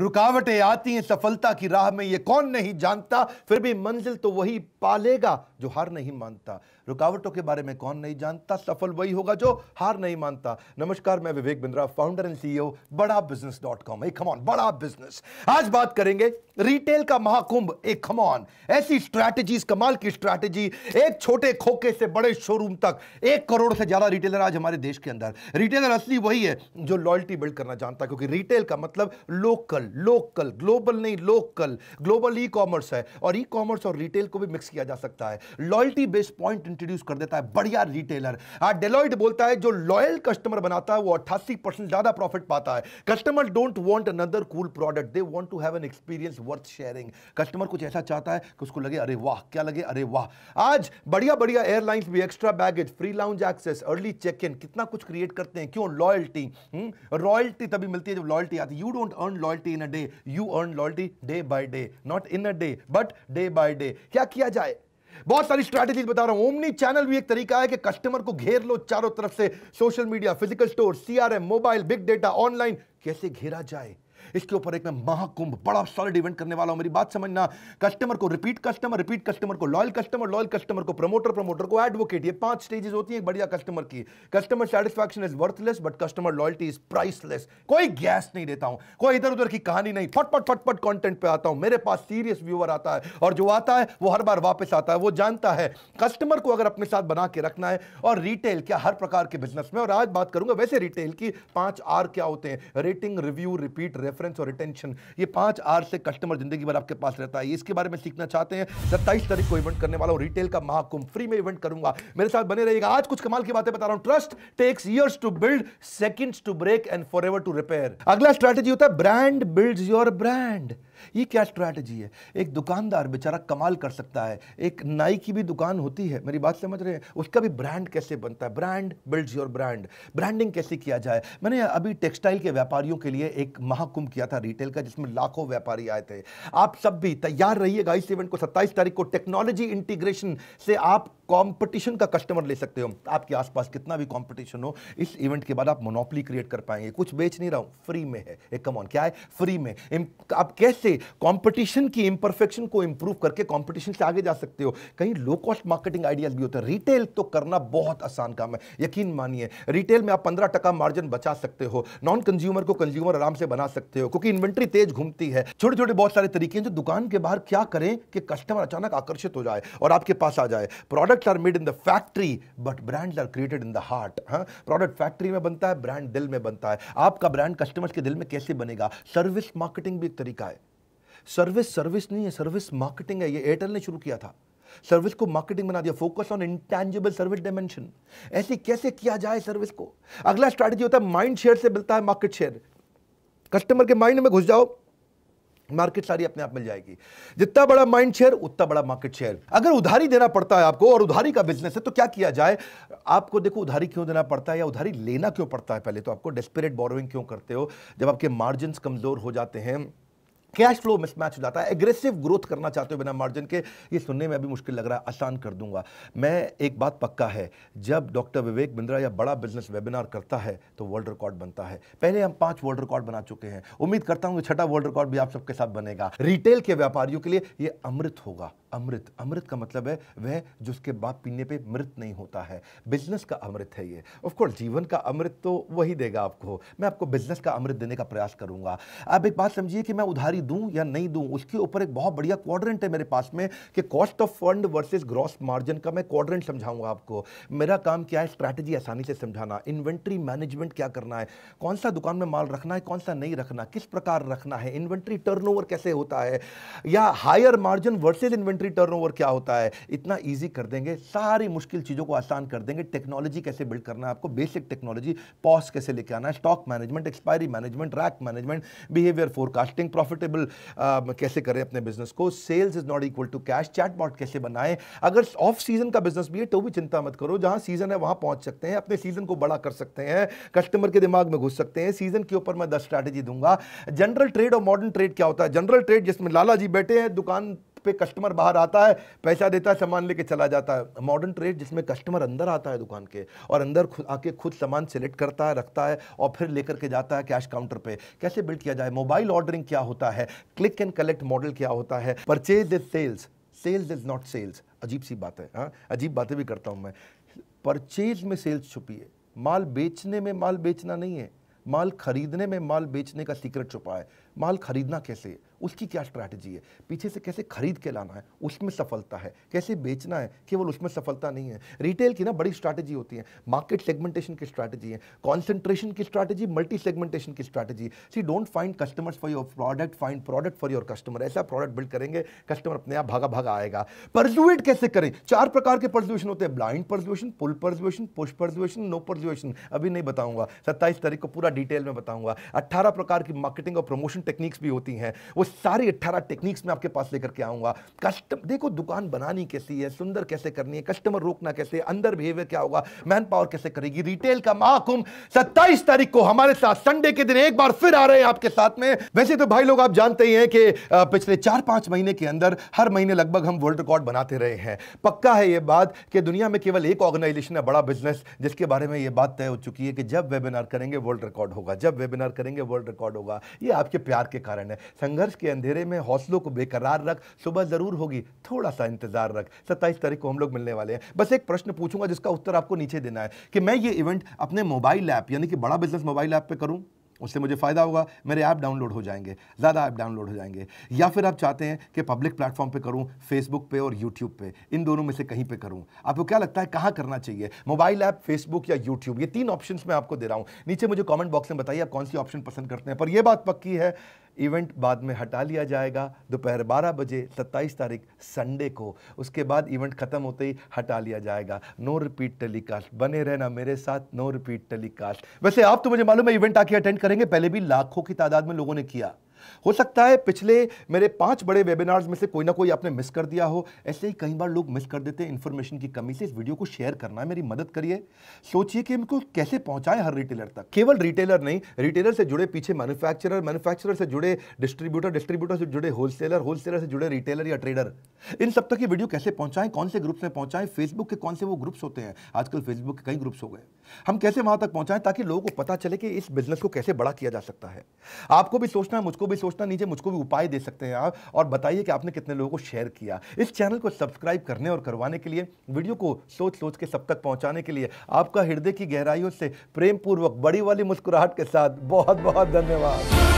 रुकावटें आती हैं सफलता की राह में ये कौन नहीं जानता फिर भी मंजिल तो वही पालेगा जो हार नहीं मानता रुकावटों के बारे में कौन नहीं जानता सफल वही होगा जो हार नहीं मानता नमस्कार मैं Vivek Bindra founder and CEO Bada business dot com एक खमौन बड़ा बिजनेस आज बात करेंगे रिटेल का महाकुंभ एक खमौन ऐसी स्ट्रैटेजी कमाल की स्ट्रैटेजी एक छोटे खोखे से बड़े शोरूम तक एक करोड़ से ज्यादा रिटेलर आज हमारे देश के अंदर रिटेलर असली वही है जो लॉयल्टी बिल्ड करना जानता क्योंकि रिटेल का मतलब लोकल लोकल ग्लोबल नहीं लोकल ग्लोबल ई कॉमर्स है और ई कॉमर्स और रिटेल को भी मिक्स किया जा सकता है लॉयल्टी बेस्ड पॉइंट इंट्रोड्यूस कर देता है बढ़िया रिटेलर आज डेलॉइट बोलता है जो लॉयल कस्टमर बनाता है वो अट्ठासी परसेंट ज्यादा प्रॉफिट पाता है customer don't want another cool product they want to have an experience worth sharing customer कुछ ऐसा चाहता है कि उसको लगे अरे वाह क्या लगे अरे वाह आज बढ़िया बढ़िया एयरलाइंस भी extra baggage free lounge access early check in कितना कुछ क्रिएट करते हैं क्यों लॉयल्टी हम्म, रॉयल्टी तभी मिलती है जब लॉयल्टी आती है you don't earn loyalty loyalty in a day. You earn loyalty day by day. Not in a day, but day by day. क्या किया जाए बहुत सारी स्ट्रैटेजीज बता रहा हूं ओमनी चैनल भी एक तरीका है कि कस्टमर को घेर लो चारों तरफ से social media physical store CRM mobile big data online कैसे घेरा जाए इसके ऊपर एक मैं महाकुंभ बड़ा सॉलिड इवेंट करने वाला हूं मेरी बात समझना कस्टमर को रिपीट कस्टमर रिपीट कस्टमर को लॉयल कस्टमर लॉयल कस्टमर को प्रमोटर प्रमोटर को एडवोकेट ये पांच स्टेजेस होती हैं बढ़िया कस्टमर की customer satisfaction is worthless but customer loyalty is priceless कोई गैस नहीं देता हूं कोई इधर उधर की कहानी नहीं फटपट फटपट कॉन्टेंट पे आता हूं मेरे पास सीरियस व्यूअर आता है और जो आता है वो हर बार वापस आता है वो जानता है कस्टमर को अगर अपने साथ बना के रखना है और रिटेल क्या हर प्रकार के बिजनेस में और आज बात करूंगा वैसे रिटेल की पांच आर क्या होते हैं रेटिंग रिव्यू रिपीट रेफरेंस और रिटेंशन ये पांच आर से कस्टमर जिंदगी भर आपके पास रहता है इसके बारे में सीखना चाहते हैं सत्ताईस तारीख को इवेंट करने वाला हूँ रिटेल का महाकुंभ फ्री में इवेंट करूंगा मेरे साथ बने रहिएगा आज कुछ कमाल की बातें बता रहा हूँ trust takes years to build seconds to break and for to repair अगला स्ट्रैटेजी होता है ब्रांड बिल्ड योर ब्रांड ये क्या स्ट्रैटेजी है एक दुकानदार बेचारा कमाल कर सकता है एक नाई की भी दुकान होती है मेरी बात समझ रहे हैं उसका भी ब्रांड कैसे बनता है brand builds your brand branding कैसे किया जाए मैंने अभी टेक्सटाइल के व्यापारियों के लिए एक महाकुंभ किया था रिटेल का जिसमें लाखों व्यापारी आए थे आप सब भी तैयार रहिएगा इस इवेंट को सत्ताईस तारीख को टेक्नोलॉजी इंटीग्रेशन से आप कंपटीशन का कस्टमर ले सकते हो आपके आसपास कितना भी कंपटीशन हो इस इवेंट के बाद आप मोनोपली क्रिएट कर पाएंगे कुछ बेच नहीं रहा हूं फ्री में है एक कमॉन क्या है फ्री में आप कैसे कंपटीशन की इम्परफेक्शन को इंप्रूव करके कंपटीशन से आगे जा सकते हो कहीं लो कॉस्ट मार्केटिंग आइडियाज भी होते हैं रिटेल तो करना बहुत आसान काम है यकीन मानिए रिटेल में आप पंद्रह मार्जिन बचा सकते हो नॉन कंज्यूमर को कंज्यूमर आराम से बना सकते हो क्योंकि इन्वेंट्री तेज घूमती है छोटे छोटे बहुत सारे तरीके हैं जो दुकान के बाहर क्या करें कि कस्टमर अचानक आकर्षित हो जाए और आपके पास आ जाए product product are made in the factory but brand are created in the heart product factory में बनता है ब्रांड दिल में बनता है आपका ब्रांड कस्टमर्स के दिल में कैसे बनेगा सर्विस मार्केटिंग भी एक तरीका है सर्विस सर्विस नहीं है सर्विस मार्केटिंग है ये एयरटेल ने शुरू किया था सर्विस को मार्केटिंग बना दिया focus on intangible service dimension ऐसे कैसे किया जाए सर्विस को अगला स्ट्रैटेजी होता है माइंड शेयर से मिलता है मार्केट शेयर कस्टमर के माइंड में घुस जाओ मार्केट सारी अपने आप मिल जाएगी जितना बड़ा माइंड शेयर उतना बड़ा मार्केट शेयर अगर उधारी देना पड़ता है आपको और उधारी का बिजनेस है तो क्या किया जाए आपको देखो उधारी क्यों देना पड़ता है या उधारी लेना क्यों पड़ता है पहले तो आपको डेस्परेट बोरोइंग क्यों करते हो जब आपके मार्जिन कमज़ोर हो जाते हैं कैश फ्लो मिसमैच हो जाता है एग्रेसिव ग्रोथ करना चाहते हो बिना मार्जिन के ये सुनने में अभी मुश्किल लग रहा है आसान कर दूंगा मैं एक बात पक्का है जब डॉक्टर विवेक बिंद्रा या बड़ा बिजनेस वेबिनार करता है तो वर्ल्ड रिकॉर्ड बनता है पहले हम पांच वर्ल्ड रिकॉर्ड बना चुके हैं उम्मीद करता हूँ कि छठा वर्ल्ड रिकॉर्ड भी आप सबके साथ बनेगा रिटेल के व्यापारियों के लिए ये अमृत होगा अमृत अमृत का मतलब है वह जिसके बाप पीने पे मृत नहीं होता है बिजनेस का अमृत है ये कोर्स जीवन का अमृत तो वही देगा आपको मैं आपको बिजनेस का अमृत देने का प्रयास करूंगा आप एक बात समझिए कि मैं उधारी दूं या नहीं दूं उसके ऊपर एक बहुत बढ़िया क्वाड्रेंट है मेरे पास में कि cost of fund versus gross margin का मैं क्वाड्रेंट समझाऊंगा आपको मेरा काम क्या है स्ट्रैटेजी आसानी से समझाना इन्वेंट्री मैनेजमेंट क्या करना है कौन सा दुकान में माल रखना है कौन सा नहीं रखना किस प्रकार रखना है इन्वेंट्री टर्नओवर कैसे होता है या higher margin versus inventory inventory turnover क्या होता है इतना ईजी कर देंगे सारी मुश्किल चीज़ों को आसान कर देंगे टेक्नोलॉजी कैसे बिल्ड करना है आपको बेसिक टेक्नोलॉजी पॉस कैसे लेके आना है stock management expiry management rack management behaviour forecasting profitable कैसे करें अपने बिजनेस को sales is not equal to cash chat bot कैसे बनाएं अगर ऑफ सीजन का बिजनेस भी है तो भी चिंता मत करो जहां सीजन है वहां पहुंच सकते हैं अपने सीजन को बड़ा कर सकते हैं कस्टमर के दिमाग में घुस सकते हैं सीजन के ऊपर मैं दस स्ट्रैटेजी दूंगा जनरल ट्रेड और मॉडर्न ट्रेड क्या होता है जनरल ट्रेड जिसमें लाला जी बैठे हैं दुकान पे कस्टमर बाहर आता है पैसा देता है सामान लेके चला जाता है मॉडर्न ट्रेड जिसमें कस्टमर अंदर आता है दुकान के और अंदर खुद आके खुद सामान सेलेक्ट करता है रखता है और फिर लेकर के जाता है कैश काउंटर पे कैसे बिल्ड किया जाए मोबाइल ऑर्डरिंग क्या होता है क्लिक एंड कलेक्ट मॉडल क्या होता है purchase is sales sales is not sales अजीब सी बात है हाँ? अजीब बातें भी करता हूँ मैं परचेज में सेल्स छुपी है माल बेचने में माल बेचना नहीं है माल खरीदने में माल बेचने का सीक्रेट छुपा है माल खरीदना कैसे है उसकी क्या स्ट्रैटेजी है पीछे से कैसे खरीद के लाना है उसमें सफलता है कैसे बेचना है केवल उसमें सफलता नहीं है रिटेल की ना बड़ी स्ट्रैटेजी होती है मार्केट सेगमेंटेशन की स्ट्रैटेजी है कॉन्सेंट्रेशन की स्ट्रैटेजी मल्टी सेगमेंटेशन की strategy see don't find customers for your product find product for your customer ऐसा प्रोडक्ट बिल्ड करेंगे कस्टमर अपने आप भागा भागा आएगा परजुएट कैसे करें चार प्रकार के परजुएशन होते हैं blind persuasion pull persuasion push persuasion no persuasion अभी नहीं बताऊंगा सत्ताईस तारीख को पूरा डिटेल में बताऊंगा अट्ठारह प्रकार की मार्केटिंग और प्रमोशन टेक्निक्स भी होती हैं वो सारे अट्ठारह टेक्निक्स में आपके पास लेकर के आऊंगा कस्टम देखो दुकान बनानी कैसी है सुंदर कैसे करनी है कस्टमर रोकना कैसे अंदर बिहेवियर क्या होगा मैन पावर कैसे करेगी रिटेल का महाकुंभ सत्ताईस तारीख को हमारे साथ संडे के दिन एक बार फिर आ रहे हैं आपके साथ में वैसे तो भाई लोग आप जानते ही हैं कि पिछले चार पांच महीने के अंदर हर महीने लगभग हम वर्ल्ड रिकॉर्ड बनाते रहे हैं पक्का है यह बात कि दुनिया में केवल एक ऑर्गेनाइजेशन है बड़ा बिजनेस जिसके बारे में यह बात तय हो चुकी है कि जब वेबिनार करेंगे वर्ल्ड रिकॉर्ड होगा जब वेबिनार करेंगे वर्ल्ड रिकॉर्ड होगा यह आपके प्यार के कारण है संघर्ष के अंधेरे में हौसलों को बेकरार रख सुबह ज़रूर होगी थोड़ा सा इंतज़ार रख सत्ताईस तारीख को हम लोग मिलने वाले हैं बस एक प्रश्न पूछूंगा जिसका उत्तर आपको नीचे देना है कि मैं ये इवेंट अपने मोबाइल ऐप यानी कि बड़ा बिजनेस मोबाइल ऐप पर करूँ उससे मुझे फ़ायदा होगा मेरे ऐप डाउनलोड हो जाएंगे ज़्यादा ऐप डाउनलोड हो जाएंगे या फिर आप चाहते हैं कि पब्लिक प्लेटफॉर्म पे करूं फेसबुक पे और यूट्यूब पे इन दोनों में से कहीं पे करूं आपको क्या लगता है कहाँ करना चाहिए मोबाइल ऐप फेसबुक या यूट्यूब ये तीन ऑप्शन मैं आपको दे रहा हूँ नीचे मुझे कॉमेंट बॉक्स में बताइए आप कौन सी ऑप्शन पसंद करते हैं पर यह बात पक्की है इवेंट बाद में हटा लिया जाएगा दोपहर 12 बजे 27 तारीख संडे को उसके बाद इवेंट ख़त्म होते ही हटा लिया जाएगा नो रिपीट टेलीकास्ट बने रहना मेरे साथ नो रिपीट टेलीकास्ट वैसे आप तो मुझे मालूम है इवेंट आके अटेंड करेंगे पहले भी लाखों की तादाद में लोगों ने किया हो सकता है पिछले मेरे पांच बड़े वेबिनार्स में से कोई ना कोई आपने मिस कर दिया हो ऐसे ही कई बार लोग मिस कर देते हैं इन्फॉर्मेशन की कमी से इस वीडियो को शेयर करना है मेरी मदद करिए सोचिए कि इनको कैसे पहुंचाएं हर रिटेलर तक केवल रिटेलर नहीं रिटेलर से जुड़े पीछे मैनुफैक्चर मैनुफैक्चर से जुड़े डिस्ट्रीब्यूटर डिस्ट्रीब्यूटर से जुड़े होलसेलर होलसेलर से जुड़े रिटेलर या ट्रेडर इन सब तक ये वीडियो कैसे पहुंचाएं कौन से ग्रुप्स में पहुंचाएं फेसबुक के कौन से वो ग्रुप्स होते हैं आजकल फेसबुक के कई ग्रुप्स हो गए हम कैसे वहां तक पहुंचाएं ताकि लोगों को पता चले कि इस बिजनेस को कैसे बड़ा किया जा सकता है आपको भी सोचना है मुझको भी सोचना नीचे मुझको भी उपाय दे सकते हैं आप और बताइए कि आपने कितने लोगों को शेयर किया इस चैनल को सब्सक्राइब करने और करवाने के लिए वीडियो को सोच सोच के सब तक पहुँचाने के लिए आपका हृदय की गहराइयों से प्रेमपूर्वक बड़ी वाली मुस्कुराहट के साथ बहुत बहुत धन्यवाद